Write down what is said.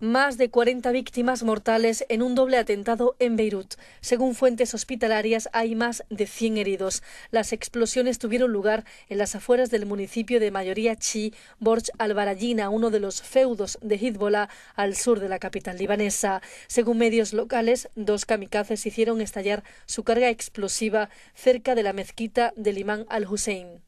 Más de 40 víctimas mortales en un doble atentado en Beirut. Según fuentes hospitalarias, hay más de 100 heridos. Las explosiones tuvieron lugar en las afueras del municipio de mayoría chi, Borj al barayina uno de los feudos de Hezbollah al sur de la capital libanesa. Según medios locales, dos kamikazes hicieron estallar su carga explosiva cerca de la mezquita del imán al-Hussein.